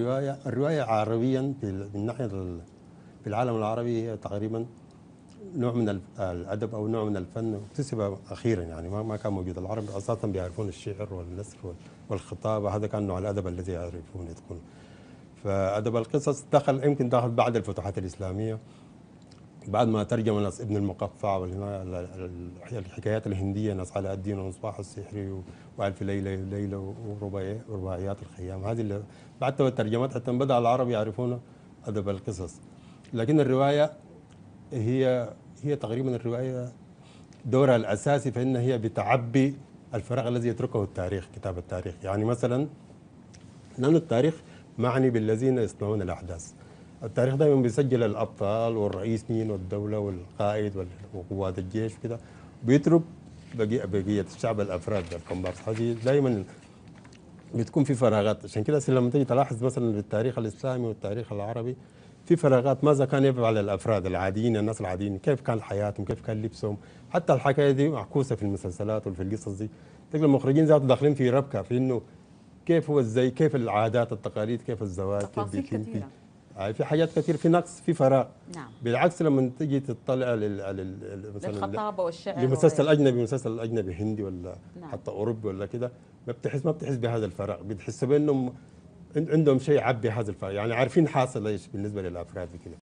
الرواية الرواية عربيا من ناحية في العالم العربي هي تقريبا نوع من الادب او نوع من الفن اكتسب اخيرا يعني ما كان موجود العرب اساسا بيعرفون الشعر والنثر والخطابه هذا كان نوع الادب الذي يعرفون يدخل فادب القصص دخل يمكن دخل بعد الفتوحات الاسلاميه بعد ما ترجم ناس ابن المقفع الحكايات الهندية ناس علاء الدين ومصباح السحري وألف ليلة ليلة ورباعيات الخيام هذه اللي بعد ترجمتها حتى بدأ العرب يعرفون أدب القصص لكن الرواية هي هي تقريبا الرواية دورها الأساسي فإن هي بتعبي الفراغ الذي يتركه التاريخ كتاب التاريخ يعني مثلا لأن التاريخ معني بالذين يصنعون الأحداث التاريخ دائما بيسجل الابطال والرئيس مين والدوله والقائد وقوات الجيش وكذا بيترك بقية, بقيه الشعب الافراد الكومبارس هذه دائما بتكون في فراغات عشان كده لما تيجي تلاحظ مثلا في التاريخ الاسلامي والتاريخ العربي في فراغات ماذا كان يفعل الافراد العاديين الناس العاديين كيف كان حياتهم كيف كان لبسهم حتى الحكايه دي معكوسه في المسلسلات وفي القصص دي تلقى المخرجين ذاتهم داخلين في ربكه في انه كيف هو ازاي كيف العادات التقاليد كيف الزواج كيف كثيرة. آه، في حاجات كثير في نقص في فراغ نعم بالعكس لما تجي تطلع لل مثلا للخطابه والشعر لمسلسل اجنبي مسلسل اجنبي هندي ولا نعم. حتى اوروبي ولا كده ما بتحس ما بتحس بهذا الفراغ بتحس بانهم عندهم شيء عبي هذا الفراغ يعني عارفين حاصل ايش بالنسبه للافراد كده